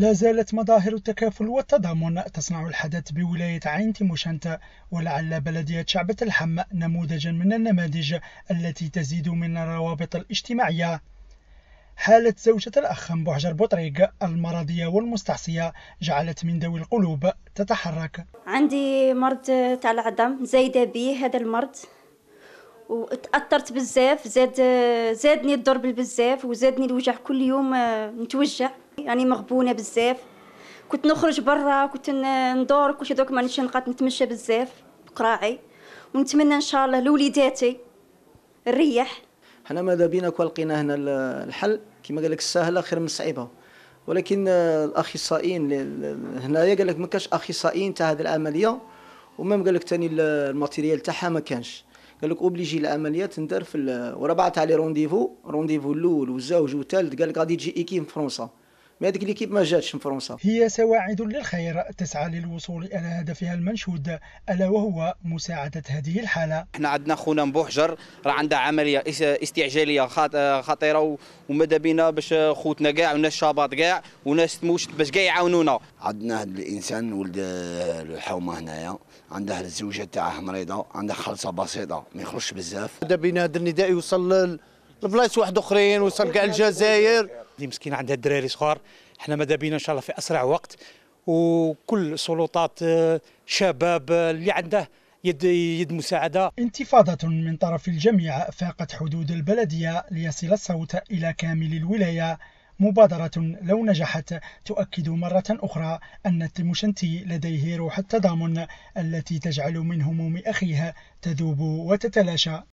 لا زالت مظاهر التكافل والتضامن تصنع الحدث بولاية عين تيموشنت ولعل بلدية شعبة الحم نموذجا من النماذج التي تزيد من الروابط الاجتماعية حالة زوجة الأخ بوحجر بوطريق المرضية والمستعصية جعلت من ذوي القلوب تتحرك عندي مرض تاع العظم زايدة بي هذا المرض وتأثرت بزاف زاد زادني الضرب بزاف وزادني الوجع كل يوم نتوجع آه، راني يعني مغبونه بزاف كنت نخرج برا كنت ندور كلشي دوك مانيش نقات نتمشى بزاف بقراعي ونتمنى ان شاء الله لوليداتي الريح حنا ماذا بينا كون لقينا هنا الحل كما قال لك السهله خير من الصعيبه ولكن الاخصائيين هنايا قال لك ما كانش اخصائيين تاع هذه العمليه ومام قال لك ثاني الماتيريال تاعها ما كانش قال لك اوبليجي العمليه تندار في ورا بعث عليه رونديفو رونديفو الاول والزوج والثالث قال لك غادي تجي ايكيب فرنسا مي هذيك ليكيب ما جاتش من فرنسا هي سواعد للخير تسعى للوصول الى هدفها المنشود الا وهو مساعده هذه الحاله احنا عندنا خونا مبوحجر راه عندها عمليه استعجاليه خطيره وماذا بينا باش خوتنا كاع وناس شاباط كاع وناس تموش باش كاع يعاونونا عندنا هذا الانسان ولد الحومه هنايا عنده الزوجه تاعها مريضه عنده خلصه بسيطه ما يخرجش بزاف ماذا بينا هذا النداء يوصل لبلايص واحد اخرين وصل كاع الجزائر دي مسكينه عندها الدراري صغار احنا ماذا بينا ان شاء الله في اسرع وقت وكل سلطات آه، شباب آه، اللي عنده يد يد مساعده انتفاضه من طرف الجميع فاقت حدود البلديه ليصل الصوت الى كامل الولايه مبادرة لو نجحت تؤكد مرة أخرى أن التمشنتي لديه روح التضامن التي تجعل من هموم أخيها تذوب وتتلاشى